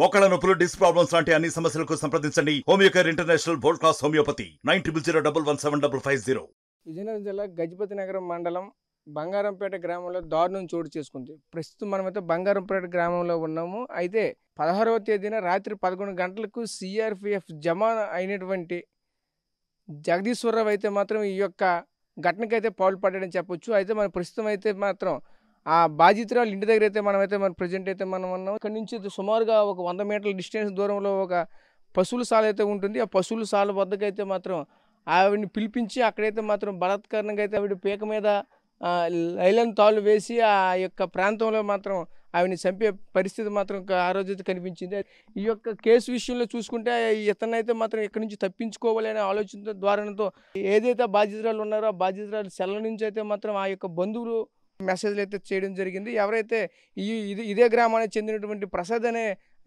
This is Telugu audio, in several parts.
మోకాళ్ళ నొప్పులు డిస్క్ ప్రాబ్లమ్స్ లాంటి అన్ని సమస్యలకు సంప్రదించండి Homeocare international board class homeopathy nine triple zero double one seven double five zero Vizianagaram జిల్లా గజపతి నగరం మండలం బంగారంపేట గ్రామంలో దారుణం చోటు చేసుకుంది ప్రస్తుతం మనమైతే బంగారంపేట గ్రామంలో ఉన్నాము అయితే పదహారవ తేదీన రాత్రి పదకొండు గంటలకు సిఆర్పిఎఫ్ జమా అయినటువంటి జగదీశ్వరరావు అయితే మాత్రం ఈ యొక్క ఘటనకైతే పాల్పడ్డాడని చెప్పొచ్చు అయితే మన ప్రస్తుతం అయితే మాత్రం ఆ బాధితురాలు ఇంటి దగ్గర అయితే మనమైతే మన ప్రజెంట్ అయితే మనం అన్నాం అక్కడి నుంచి సుమారుగా ఒక వంద మీటర్ల డిస్టెన్స్ దూరంలో ఒక పశువుల సాల అయితే ఉంటుంది ఆ పశువుల సాల వద్దకైతే మాత్రం ఆవిడని పిలిపించి అక్కడైతే మాత్రం బలాత్కారంగా అయితే ఆవిడ పీక మీద లైలన్ తాళ్ళు వేసి ఆ యొక్క ప్రాంతంలో మాత్రం ఆవిడని చంపే పరిస్థితి మాత్రం ఆ రోజైతే కనిపించింది ఈ యొక్క కేసు విషయంలో చూసుకుంటే ఇతనైతే మాత్రం ఇక్కడి నుంచి తప్పించుకోవాలి అనే ఆలోచనతో ద్వారాతో ఏదైతే బాధితురాలు ఉన్నారో ఆ బాధితురాలు సెల్ల నుంచి అయితే మాత్రం ఆ యొక్క బంధువులు మెసేజ్లు అయితే చేయడం జరిగింది ఎవరైతే ఈ ఇది ఇదే గ్రామానికి చెందినటువంటి ప్రసాద్ అనే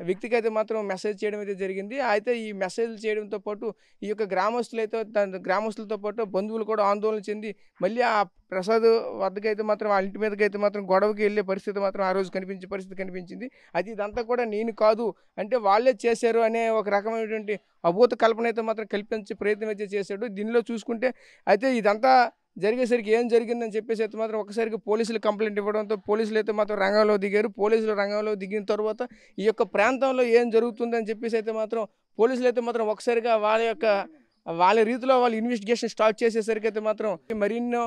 వ్యక్తికి అయితే మాత్రం మెసేజ్ చేయడం అయితే జరిగింది అయితే ఈ మెసేజ్ చేయడంతో పాటు ఈ యొక్క గ్రామస్తులైతే గ్రామస్తులతో పాటు బంధువులు కూడా ఆందోళన చెంది మళ్ళీ ఆ ప్రసాద్ వద్దకైతే అయితే మాత్రం వాళ్ళ ఇంటి మీదకి అయితే మాత్రం గొడవకి వెళ్ళే పరిస్థితి మాత్రం ఆ రోజు కనిపించే పరిస్థితి కనిపించింది అది ఇదంతా కూడా నేను కాదు అంటే వాళ్ళే చేశారు అనే ఒక రకమైనటువంటి అభూత కల్పన అయితే మాత్రం కల్పించే ప్రయత్నం అయితే చేశాడు దీనిలో చూసుకుంటే అయితే ఇదంతా జరిగేసరికి ఏం జరిగిందని చెప్పేసి అయితే మాత్రం ఒకసారికి పోలీసులు కంప్లైంట్ ఇవ్వడంతో పోలీసులు అయితే మాత్రం రంగంలో దిగారు పోలీసులు రంగంలో దిగిన తర్వాత ఈ యొక్క ప్రాంతంలో ఏం జరుగుతుందని చెప్పేసి అయితే మాత్రం పోలీసులు అయితే మాత్రం ఒకసారిగా వాళ్ళ యొక్క వాళ్ళ రీతిలో వాళ్ళు ఇన్వెస్టిగేషన్ స్టార్ట్ చేసేసరికి అయితే మాత్రం మరిన్నో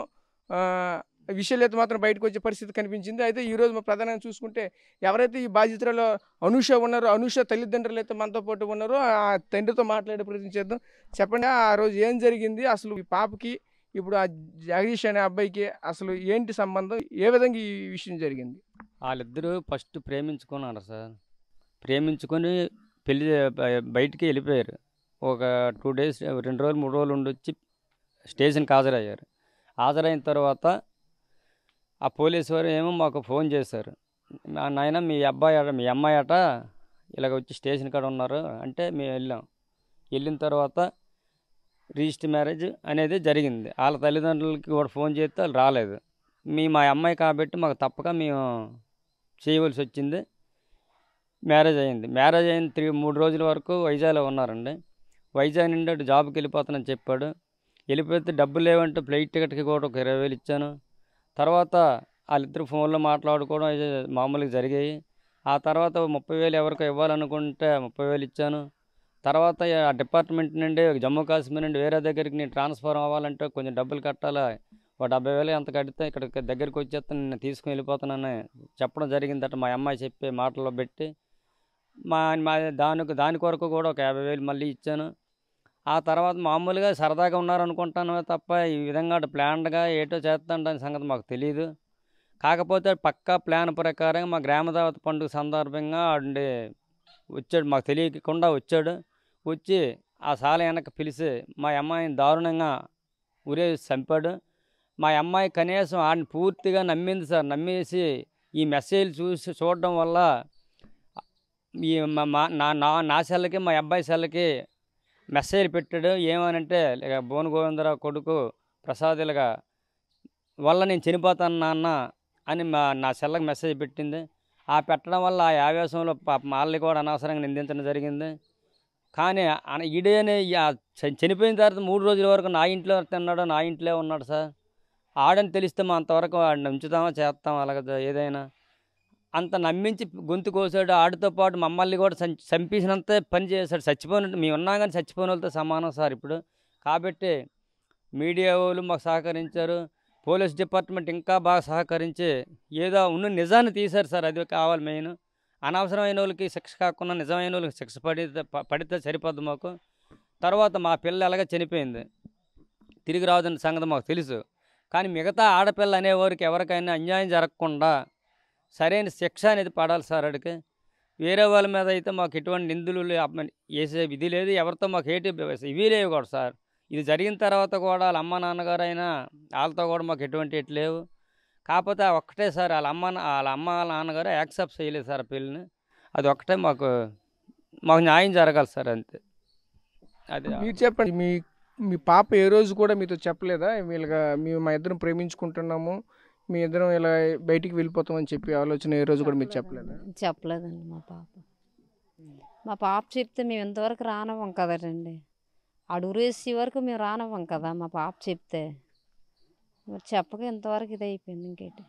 విషయాలు అయితే మాత్రం బయటకు వచ్చే పరిస్థితి కనిపించింది అయితే ఈరోజు మా ప్రధానంగా చూసుకుంటే ఎవరైతే ఈ బాధితులలో అనూష ఉన్నారో అనూష తల్లిదండ్రులు అయితే మనతో పాటు ఉన్నారో ఆ తండ్రితో మాట్లాడే ప్రయత్నం చేద్దాం చెప్పండి ఆ రోజు ఏం జరిగింది అసలు ఈ పాపకి ఇప్పుడు ఆ జగదీష్ అనే అబ్బాయికి అసలు ఏంటి సంబంధం ఏ విధంగా ఈ విషయం జరిగింది వాళ్ళిద్దరూ ఫస్ట్ ప్రేమించుకున్నారు సార్ ప్రేమించుకొని పెళ్లి బయటికి వెళ్ళిపోయారు ఒక టూ డేస్ రెండు రోజులు మూడు రోజులు ఉండొచ్చి స్టేషన్కి హాజరయ్యారు హాజరైన తర్వాత ఆ పోలీసు వారు ఏమో మాకు ఫోన్ చేశారు నాయన మీ అబ్బాయి మీ అమ్మాయి అట ఇలాగ వచ్చి స్టేషన్ కాడ ఉన్నారు అంటే మేము వెళ్ళాం వెళ్ళిన తర్వాత రిజిస్టర్ మ్యారేజ్ అనేది జరిగింది వాళ్ళ తల్లిదండ్రులకి కూడా ఫోన్ చేస్తే వాళ్ళు రాలేదు మీ మా అమ్మాయి కాబట్టి మాకు తప్పక మేము చేయవలసి వచ్చింది మ్యారేజ్ అయింది మ్యారేజ్ అయిన త్రీ మూడు రోజుల వరకు వైజాగ్లో ఉన్నారండి వైజాగ్ నుండి అటు జాబ్కి వెళ్ళిపోతానని చెప్పాడు వెళ్ళిపోతే డబ్బులు లేవంటే ఫ్లైట్ టికెట్కి కూడా ఒక ఇరవై వేలు ఇచ్చాను తర్వాత వాళ్ళిద్దరు ఫోన్లో మాట్లాడుకోవడం మామూలుగా జరిగాయి ఆ తర్వాత ముప్పై వేలు ఎవరికో ఇవ్వాలనుకుంటే ముప్పై వేలు ఇచ్చాను తర్వాత ఆ డిపార్ట్మెంట్ నుండి జమ్మూ కాశ్మీర్ నుండి వేరే దగ్గరికి నేను ట్రాన్స్ఫర్ అవ్వాలంటే కొంచెం డబ్బులు కట్టాలి ఒక డెబ్బై వేలు ఎంత కడితే ఇక్కడ దగ్గరికి వచ్చేస్తే నేను తీసుకుని వెళ్ళిపోతానని చెప్పడం జరిగిందట మా అమ్మాయి చెప్పే మాటల్లో పెట్టి మా మా దానికి దాని కొరకు కూడా ఒక యాభై వేలు మళ్ళీ ఇచ్చాను ఆ తర్వాత మామూలుగా సరదాగా ఉన్నారనుకుంటాను తప్ప ఈ విధంగా అటు ప్లాన్గా ఏటో చేస్తాడని సంగతి మాకు తెలియదు కాకపోతే పక్కా ప్లాన్ ప్రకారం మా గ్రామదేవత పండుగ సందర్భంగా ఆడి వచ్చాడు మాకు తెలియకుండా వచ్చాడు వచ్చి ఆ సాల వెనక పిలిచి మా అమ్మాయిని దారుణంగా ఉరే చంపాడు మా అమ్మాయి కనీసం ఆయన పూర్తిగా నమ్మింది సార్ నమ్మేసి ఈ మెసేజ్ చూసి చూడడం వల్ల ఈ మా నా నా సెల్లకి మా అబ్బాయి సెల్కి మెసేజ్ పెట్టాడు ఏమనంటే భువన గోవిందరావు కొడుకు ప్రసాద్ ఇలాగా వల్ల నేను చనిపోతాను నాన్న అని మా నా సెల్లకి మెసేజ్ పెట్టింది ఆ పెట్టడం వల్ల ఆ ఆవేశంలో పాపం వాళ్ళని కూడా అనవసరంగా నిందించడం జరిగింది కానీ ఈడేనే చనిపోయిన తర్వాత మూడు రోజుల వరకు నా ఇంట్లో తిన్నాడు నా ఇంట్లో ఉన్నాడు సార్ ఆడని తెలిస్తే మా అంతవరకు ఆడిని ఉంచుతామా చేస్తామా అలాగే ఏదైనా అంత నమ్మించి గొంతు కోసాడు ఆడితో పాటు మమ్మల్ని కూడా చంపేసినంత పని చేశాడు చచ్చిపోయినట్టు మేము ఉన్నా కానీ చచ్చిపోయిన వాళ్ళతో సమానం సార్ ఇప్పుడు కాబట్టి మీడియా వాళ్ళు మాకు సహకరించారు పోలీస్ డిపార్ట్మెంట్ ఇంకా బాగా సహకరించి ఏదో ఉన్న నిజాన్ని తీశారు సార్ అది కావాలి మెయిన్ అనవసరమైన వాళ్ళకి శిక్ష కాకుండా నిజమైన వాళ్ళకి శిక్ష పడితే పడితే సరిపోద్ది మాకు తర్వాత మా పిల్ల ఎలాగ చనిపోయింది తిరిగి రావద్దని సంగతి మాకు తెలుసు కానీ మిగతా ఆడపిల్ల అనేవారికి ఎవరికైనా అన్యాయం జరగకుండా సరైన శిక్ష అనేది పడాలి సార్ అడికి వేరే వాళ్ళ మీద అయితే మాకు ఎటువంటి నిందులు వేసే విధి లేదు ఎవరితో మాకు ఏంటి ఇవి లేవు కూడా సార్ ఇది జరిగిన తర్వాత కూడా వాళ్ళ అమ్మ నాన్నగారు అయినా వాళ్ళతో కూడా మాకు ఎటువంటి లేవు కాకపోతే ఒక్కటే సార్ వాళ్ళ అమ్మ వాళ్ళ అమ్మ వాళ్ళ నాన్నగారు యాక్సెప్ట్ చేయలేదు సార్ పెళ్ళిని అది ఒక్కటే మాకు మాకు న్యాయం జరగాలి సార్ అంతే అది మీరు చెప్పండి మీ మీ పాప ఏ రోజు కూడా మీతో చెప్పలేదా వీళ్ళగా మేము మా ఇద్దరం ప్రేమించుకుంటున్నాము మీ ఇద్దరం ఇలా బయటికి వెళ్ళిపోతామని చెప్పి ఆలోచన ఏ రోజు కూడా మీరు చెప్పలేదా చెప్పలేదండి మా పాప మా పాప చెప్తే మేము ఇంతవరకు రానవం కదండి అడుగురేసే వరకు మేము రానవ్వం కదా మా పాప చెప్తే మరి చెప్పక ఇంతవరకు ఇది అయిపోయింది ఇంకేంటి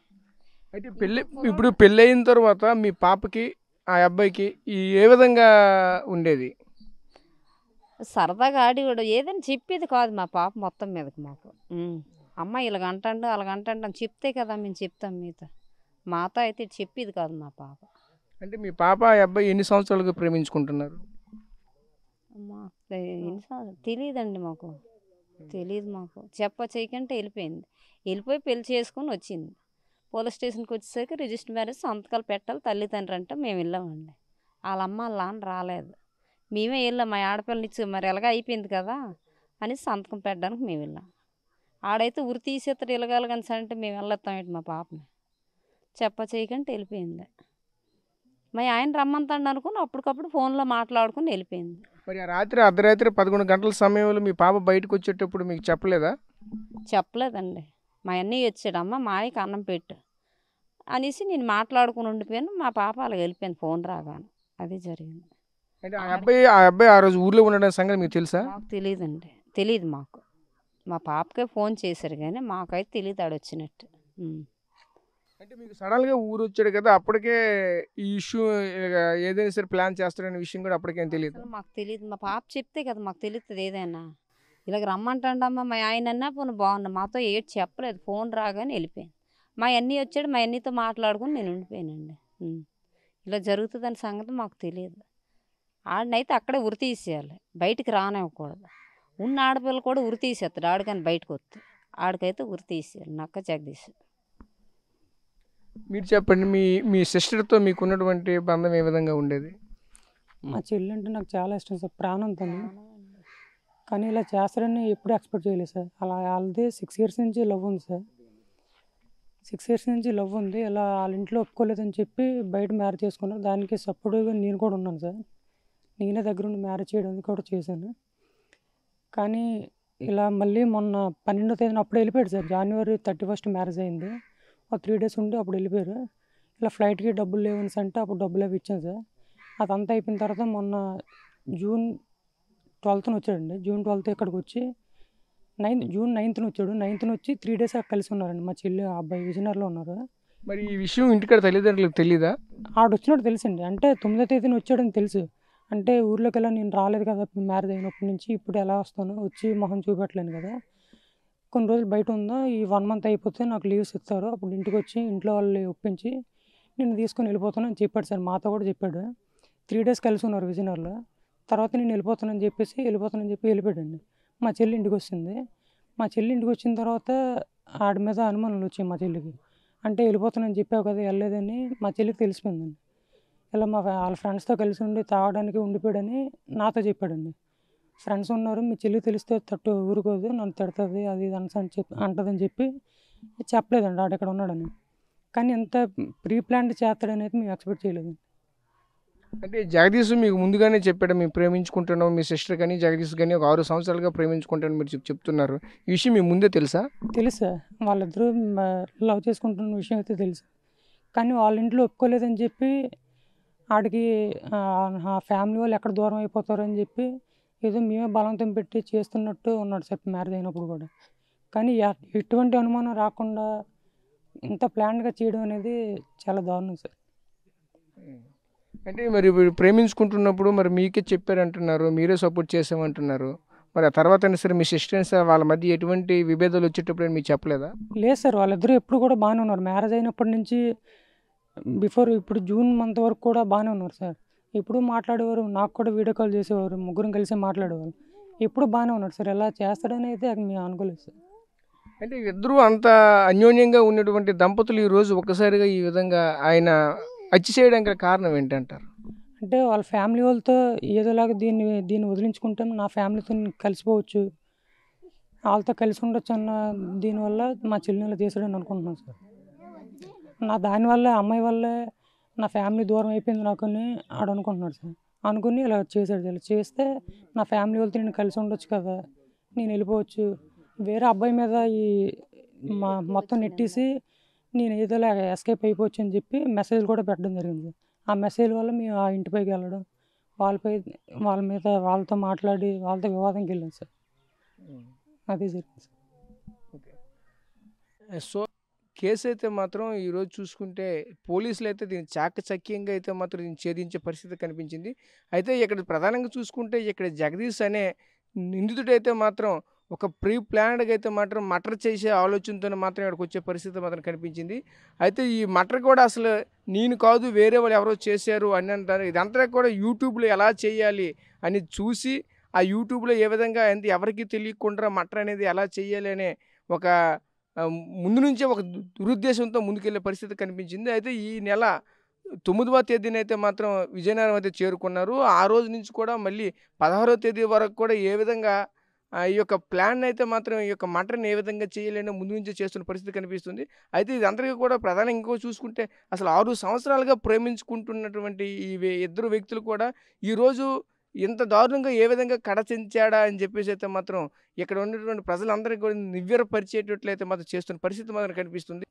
అయితే పెళ్ళి ఇప్పుడు పెళ్ళి అయిన తర్వాత మీ పాపకి ఆ అబ్బాయికి ఈ ఏ విధంగా ఉండేది సరదాగా ఆడి కూడా ఏదైనా చెప్పేది కాదు మా పాప మొత్తం మీదకి మాకు అమ్మ అలాగ అంటాడు అని చెప్తే కదా మేము చెప్తాం మీతో మాతో అయితే చెప్పేది కాదు మా పాప అంటే మీ పాప అబ్బాయి ఎన్ని సంవత్సరాలుగా ప్రేమించుకుంటున్నారు అమ్మా ఎన్నిసార్లు తెలియదండి మాకు తెలియదు మాకు చెప్ప చేయకంటే వెళ్ళిపోయింది వెళ్ళిపోయి పెళ్లి చేసుకుని వచ్చింది పోలీస్ స్టేషన్కి వచ్చేసరికి రిజిస్టర్ మ్యారేజ్ సంతకాలు పెట్టాలి తల్లిదండ్రులు అంటే మేము వెళ్ళామండి వాళ్ళ అమ్మ వాళ్ళ నాన్న రాలేదు మేమే వెళ్ళాం మా ఆడపిల్లని ఇచ్చి మరి ఎలాగ అయిపోయింది కదా అని సంతకం పెట్టడానికి మేము వెళ్ళాం ఆడైతే ఉరి తీసేస్తారు ఇలాగాలి కానీ అంటే మేము వెళ్ళొస్తాం ఏంటి మా పాప చెప్ప చేయకంటే వెళ్ళిపోయింది మా ఆయన రమ్మంతండి అనుకుని అప్పటికప్పుడు ఫోన్లో మాట్లాడుకుని వెళ్ళిపోయింది మరి ఆ రాత్రి అర్ధరాత్రి పదకొండు గంటల సమయంలో మీ పాప బయటకు వచ్చేటప్పుడు మీకు చెప్పలేదా చెప్పలేదండి మా అన్నయ్య వచ్చాడు అమ్మ మాయకి అన్నం పెట్టు అనేసి నేను మాట్లాడుకుని ఉండిపోయాను మా పాప అలా వెళ్ళిపోయాను ఫోన్ రాగాను అది జరిగింది అంటే ఆ అబ్బాయి ఆ అబ్బాయి ఆ రోజు ఊర్లో ఉండడం సంగతి మీకు తెలుసా తెలియదండి తెలియదు మాకు మా పాపకే ఫోన్ చేశారు కానీ మాకైతే తెలియదు ఆడొచ్చినట్టు అంటే మీకు సడన్గా ఊరు వచ్చాడు కదా అప్పటికే ఈ ఇష్యూ ఏదైనా సరే ప్లాన్ చేస్తాడనే విషయం కూడా అప్పటికేం తెలియదు మాకు తెలియదు మా పాప చెప్తే కదా మాకు తెలియదు ఏదైనా ఇలాగ రమ్మంటాడమ్మా మా ఆయనన్నా పోను బాగున్నా మాతో ఏ చెప్పలేదు ఫోన్ రాగానే వెళ్ళిపోయాను మా అన్నీ వచ్చాడు మా అన్నీతో మాట్లాడుకుని నేను ఉండిపోయానండి ఇలా జరుగుతుందని సంగతి మాకు తెలియదు ఆడనైతే అక్కడే ఉరి తీసేయాలి బయటికి రానివ్వకూడదు ఉన్న ఆడపిల్ల కూడా ఉరి తీసేస్తాడు ఆడికని బయటకు వస్తే ఆడికైతే ఉరి తీసేయాలి నక్క జగదీశ్వరు మీరు చెప్పండి మీ మీ సిస్టర్తో మీకు ఉన్నటువంటి బంధం ఏ విధంగా ఉండేది మా చెల్లి అంటే నాకు చాలా ఇష్టం సార్ ప్రాణం తను కానీ ఇలా చేస్తారని ఎప్పుడు ఎక్స్పెక్ట్ చేయలేదు సార్ అలా వాళ్ళదే సిక్స్ ఇయర్స్ నుంచి లవ్ ఉంది సార్ సిక్స్ ఇయర్స్ నుంచి లవ్ ఉంది ఇలా వాళ్ళ ఇంట్లో ఒప్పుకోలేదని చెప్పి బయట మ్యారేజ్ చేసుకున్నారు దానికి సపోర్ట్గా నేను కూడా ఉన్నాను సార్ నేనే దగ్గర ఉండి మ్యారేజ్ చేయడానికి కూడా చేశాను కానీ ఇలా మళ్ళీ మొన్న పన్నెండో తేదీన అప్పుడు వెళ్ళిపోయాడు సార్ జనవరి థర్టీ ఫస్ట్ మ్యారేజ్ అయింది ఆ త్రీ డేస్ ఉండి అప్పుడు వెళ్ళిపోయారు ఇలా ఫ్లైట్కి డబ్బులు లేవని అంటే అప్పుడు డబ్బులు అవి ఇచ్చాను సార్ అదంతా అయిపోయిన తర్వాత మొన్న జూన్ ట్వెల్త్న వచ్చాడండి జూన్ ట్వెల్త్ ఇక్కడికి వచ్చి నైన్త్ జూన్ నైన్త్న వచ్చాడు నైన్త్న వచ్చి త్రీ డేస్ కలిసి ఉన్నారండి మా చెల్లి అబ్బాయి విజయనగర్లో ఉన్నారు మరి ఈ విషయం ఇంటికాడ తల్లిదండ్రులకు తెలీదా ఆడు వచ్చినట్టు తెలుసండి అంటే తొమ్మిదో తేదీన వచ్చాడని తెలుసు అంటే ఊర్లోకి వెళ్ళా నేను రాలేదు కదా మ్యారేజ్ అయినప్పటి నుంచి ఇప్పుడు ఎలా వస్తాను వచ్చి మొహం చూపెట్టలేను కదా కొన్ని రోజులు బయట ఉందా ఈ వన్ మంత్ అయిపోతే నాకు లీవ్స్ ఇస్తారు అప్పుడు ఇంటికి వచ్చి ఇంట్లో వాళ్ళు ఒప్పించి నేను తీసుకొని వెళ్ళిపోతానని చెప్పాడు సార్ మాతో కూడా చెప్పాడు త్రీ డేస్ కలిసి ఉన్నారు విజయనగర్లో తర్వాత నేను వెళ్ళిపోతానని చెప్పేసి వెళ్ళిపోతానని చెప్పి వెళ్ళిపోయాడండి మా చెల్లి ఇంటికి వచ్చింది మా చెల్లి ఇంటికి వచ్చిన తర్వాత ఆడ మీద అనుమానాలు వచ్చాయి మా చెల్లికి అంటే వెళ్ళిపోతానని చెప్పావు కదా వెళ్ళలేదని మా చెల్లికి తెలిసిపోయిందండి ఇలా మా వాళ్ళ ఫ్రెండ్స్తో కలిసి ఉండి తాగడానికి ఉండిపోయాడని నాతో చెప్పాడండి ఫ్రెండ్స్ ఉన్నారు మీ చెల్లి తెలిస్తే తట్టు ఊరుకోదు నన్ను తిడుతుంది అది ఇది అని చెప్పి అంటదని చెప్పి చెప్పలేదండి ఆడ ఇక్కడ ఉన్నాడని కానీ ఎంత ప్రీ ప్లాన్డ్ చేస్తాడనేది మేము ఎక్స్పెక్ట్ చేయలేదు అంటే జగదీష్ మీకు ముందుగానే చెప్పాడు మేము ప్రేమించుకుంటున్నాం మీ సిస్టర్ కానీ జగదీష్ కానీ ఒక ఆరు సంవత్సరాలుగా ప్రేమించుకుంటాను మీరు చెప్తున్నారు ఈ విషయం మీ ముందే తెలుసా తెలుసా వాళ్ళిద్దరూ లవ్ చేసుకుంటున్న విషయం అయితే తెలుసు కానీ వాళ్ళ ఇంట్లో ఒప్పుకోలేదని చెప్పి ఆడికి ఆ ఫ్యామిలీ వాళ్ళు ఎక్కడ దూరం అయిపోతారని చెప్పి ఏదో మేమే బలవంతం పెట్టి చేస్తున్నట్టు ఉన్నాడు సార్ మ్యారేజ్ అయినప్పుడు కూడా కానీ ఎటువంటి అనుమానం రాకుండా ఇంత ప్లాన్గా చేయడం అనేది చాలా దారుణం సార్ అంటే మరి ప్రేమించుకుంటున్నప్పుడు మరి మీకే చెప్పారంటున్నారు మీరే సపోర్ట్ చేసామంటున్నారు మరి ఆ తర్వాత అయినా సరే మీ సిస్టర్స్ వాళ్ళ మధ్య ఎటువంటి విభేదాలు వచ్చేటప్పుడు మీరు చెప్పలేదా లేదు సార్ వాళ్ళిద్దరూ ఎప్పుడు కూడా బాగానే ఉన్నారు మ్యారేజ్ అయినప్పటి నుంచి బిఫోర్ ఇప్పుడు జూన్ మంత్ వరకు కూడా బాగానే ఉన్నారు సార్ ఎప్పుడు మాట్లాడేవారు నాకు కూడా వీడియో కాల్ చేసేవారు ముగ్గురం కలిసి మాట్లాడేవారు ఎప్పుడు బాగానే ఉన్నాడు సార్ ఎలా చేస్తాడని అయితే మీ అనుకోలేదు సార్ అంటే ఇద్దరు అంత అన్యోన్యంగా ఉన్నటువంటి దంపతులు ఈరోజు ఒక్కసారిగా ఈ విధంగా ఆయన హత్య చేయడానికి కారణం ఏంటంటారు అంటే వాళ్ళ ఫ్యామిలీ వాళ్ళతో ఏదోలాగా దీన్ని దీన్ని వదిలించుకుంటాం నా ఫ్యామిలీతో కలిసిపోవచ్చు వాళ్ళతో కలిసి ఉండొచ్చు అన్న దీనివల్ల మా చెల్లెళ్ళు తీసాడని అనుకుంటున్నాను సార్ నా దానివల్ల అమ్మాయి వల్లే నా ఫ్యామిలీ దూరం అయిపోయింది నాకు ఆడు అనుకుంటున్నాడు సార్ అనుకుని ఇలా చేశాడు ఇలా చేస్తే నా ఫ్యామిలీ వాళ్ళతో నేను కలిసి ఉండొచ్చు కదా నేను వెళ్ళిపోవచ్చు వేరే అబ్బాయి మీద ఈ మా మొత్తం నెట్టేసి నేను ఏదోలా ఎస్కేప్ అయిపోవచ్చు అని చెప్పి మెసేజ్ కూడా పెట్టడం జరిగింది ఆ మెసేజ్ వల్ల మేము ఆ ఇంటిపైకి వెళ్ళడం వాళ్ళపై వాళ్ళ మీద వాళ్ళతో మాట్లాడి వాళ్ళతో వివాదంకి వెళ్ళాం సార్ అదే జరిగింది సార్ ఓకే సో కేసు అయితే మాత్రం ఈరోజు చూసుకుంటే పోలీసులు అయితే దీన్ని చాకచక్యంగా అయితే మాత్రం దీన్ని ఛేదించే పరిస్థితి కనిపించింది అయితే ఇక్కడ ప్రధానంగా చూసుకుంటే ఇక్కడ జగదీష్ అనే నిందితుడైతే మాత్రం ఒక ప్రీ ప్లాన్డ్గా అయితే మాత్రం మటర్ చేసే ఆలోచనతో మాత్రం ఇక్కడికి వచ్చే పరిస్థితి మాత్రం కనిపించింది అయితే ఈ మటర్ కూడా అసలు నేను కాదు వేరే వాళ్ళు ఎవరో చేశారు అని అంటారు ఇదంతా కూడా యూట్యూబ్లో ఎలా చేయాలి అని చూసి ఆ యూట్యూబ్లో ఏ విధంగా ఎంత ఎవరికి తెలియకుండా మటర్ అనేది ఎలా చేయాలి అనే ఒక ముందు నుంచే ఒక దురుద్దేశంతో ముందుకెళ్లే పరిస్థితి కనిపించింది అయితే ఈ నెల తొమ్మిదవ తేదీన అయితే మాత్రం విజయనగరం అయితే చేరుకున్నారు ఆ రోజు నుంచి కూడా మళ్ళీ పదహారో తేదీ వరకు కూడా ఏ విధంగా ఈ యొక్క ప్లాన్ అయితే మాత్రం ఈ యొక్క మటన్ ఏ విధంగా చేయలేని ముందు నుంచే చేస్తున్న పరిస్థితి కనిపిస్తుంది అయితే అందరికీ కూడా ప్రధానంగా ఇంకో చూసుకుంటే అసలు ఆరు సంవత్సరాలుగా ప్రేమించుకుంటున్నటువంటి ఈ ఇద్దరు వ్యక్తులు కూడా ఈరోజు ఇంత దారుణంగా ఏ విధంగా కడచించాడా అని చెప్పేసి అయితే మాత్రం ఇక్కడ ఉన్నటువంటి ప్రజలందరికీ కూడా నివ్వెరపరిచేటట్లయితే మాత్రం చేస్తున్న పరిస్థితి మాత్రం కనిపిస్తుంది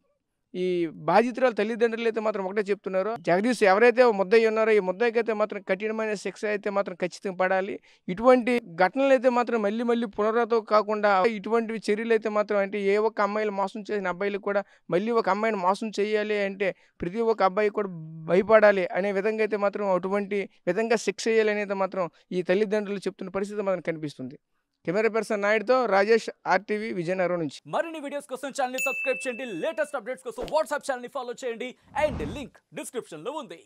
ఈ బాధితురాలు తల్లిదండ్రులు అయితే మాత్రం ఒకటే చెప్తున్నారు జగదీష్ ఎవరైతే ముద్దయి ఉన్నారో ఈ అయితే మాత్రం కఠినమైన శిక్ష అయితే మాత్రం ఖచ్చితంగా పడాలి ఇటువంటి ఘటనలు అయితే మాత్రం మళ్ళీ మళ్ళీ పునరావృతం కాకుండా ఇటువంటి చర్యలు అయితే మాత్రం అంటే ఏ ఒక్క అమ్మాయిలు మోసం చేసిన అబ్బాయిలు కూడా మళ్ళీ ఒక అమ్మాయిని మోసం చేయాలి అంటే ప్రతి ఒక్క అబ్బాయి కూడా భయపడాలి అనే విధంగా అయితే మాత్రం అటువంటి విధంగా శిక్ష చేయాలి అనేది మాత్రం ఈ తల్లిదండ్రులు చెప్తున్న పరిస్థితి మాత్రం కనిపిస్తుంది కెమెరా పర్సన్ నాయుడుతో రాజేష్ ఆర్టీవీ విజయనగరం నుంచి మరిన్ని వీడియోస్ కోసం ఛానల్ సబ్స్క్రైబ్ చేయండి లేటెస్ట్ అప్డేట్స్ కోసం వాట్సాప్ ఛానల్ ఫాలో చేయండి అండ్ లింక్ డిస్క్రిప్షన్ లో ఉంది